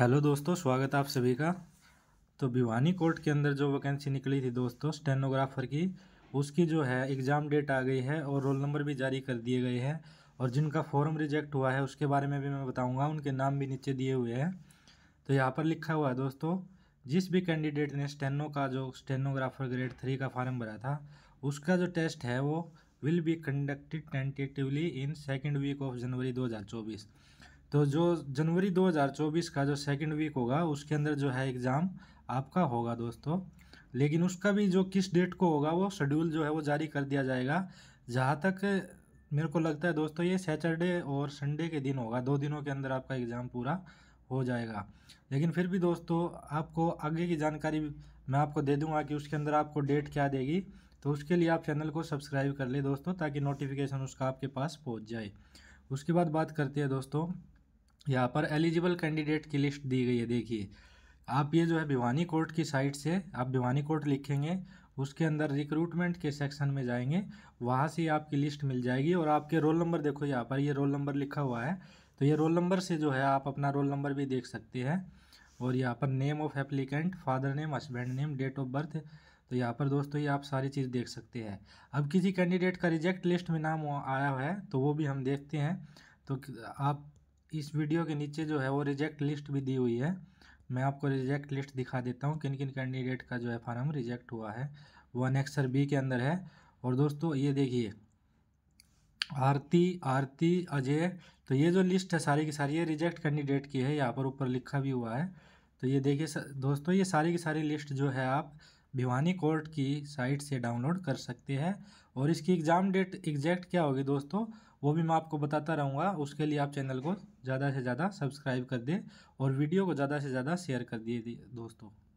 hello दोस्तों स्वागत है आप सभी का तो भिवानी कोर्ट के अंदर जो वैकेंसी निकली थी दोस्तों स्टेनोग्राफर की उसकी जो है एग्ज़ाम डेट आ गई है और रोल नंबर भी जारी कर दिए गए हैं और जिनका फॉर्म रिजेक्ट हुआ है उसके बारे में भी मैं बताऊंगा उनके नाम भी नीचे दिए हुए हैं तो यहाँ पर लिखा हुआ है दोस्तों जिस भी कैंडिडेट ने स्टेनो का जो स्टेनोग्राफर ग्रेड थ्री का फार्म भरा था उसका जो टेस्ट है वो will be conducted tentatively in second week of January दो तो जो जनवरी 2024 का जो सेकंड वीक होगा उसके अंदर जो है एग्ज़ाम आपका होगा दोस्तों लेकिन उसका भी जो किस डेट को होगा वो शेड्यूल जो है वो जारी कर दिया जाएगा जहाँ तक मेरे को लगता है दोस्तों ये सैटरडे और संडे के दिन होगा दो दिनों के अंदर आपका एग्ज़ाम पूरा हो जाएगा लेकिन फिर भी दोस्तों आपको आगे की जानकारी मैं आपको दे दूंगा कि उसके अंदर आपको डेट क्या देगी तो उसके लिए आप चैनल को सब्सक्राइब कर ले दोस्तों ताकि नोटिफिकेशन उसका आपके पास पहुंच जाए उसके बाद बात करते हैं दोस्तों यहाँ पर एलिजिबल कैंडिडेट की लिस्ट दी गई है देखिए आप ये जो है भिवानी कोर्ट की साइट से आप भिवानी कोर्ट लिखेंगे उसके अंदर रिक्रूटमेंट के सेक्शन में जाएंगे वहाँ से आपकी लिस्ट मिल जाएगी और आपके रोल नंबर देखो यहाँ पर ये रोल नंबर लिखा हुआ है तो ये रोल नंबर से जो है आप अपना रोल नंबर भी देख सकते हैं और यहाँ पर name of applicant father name husband name date of birth तो यहाँ पर दोस्तों ये आप सारी चीज़ देख सकते हैं अब किसी कैंडिडेट का रिजेक्ट लिस्ट में नाम आया हुआ है तो वो भी हम देखते हैं तो आप इस वीडियो के नीचे जो है वो रिजेक्ट लिस्ट भी दी हुई है मैं आपको रिजेक्ट लिस्ट दिखा देता हूँ किन किन कैंडिडेट का जो है फार्म रिजेक्ट हुआ है वो अनेक्सर बी के अंदर है और दोस्तों ये देखिए आरती आरती अजय तो ये जो लिस्ट है सारी की सारी ये रिजेक्ट कैंडिडेट की है यहाँ पर ऊपर लिखा भी हुआ है तो ये देखिए दोस्तों ये सारी की सारी लिस्ट जो है आप भिवानी कोर्ट की साइट से डाउनलोड कर सकते हैं और इसकी एग्ज़ाम डेट एग्जैक्ट क्या होगी दोस्तों वो भी मैं आपको बताता रहूँगा उसके लिए आप चैनल को ज़्यादा से ज़्यादा सब्सक्राइब कर दें और वीडियो को ज़्यादा से ज़्यादा शेयर कर दिए दोस्तों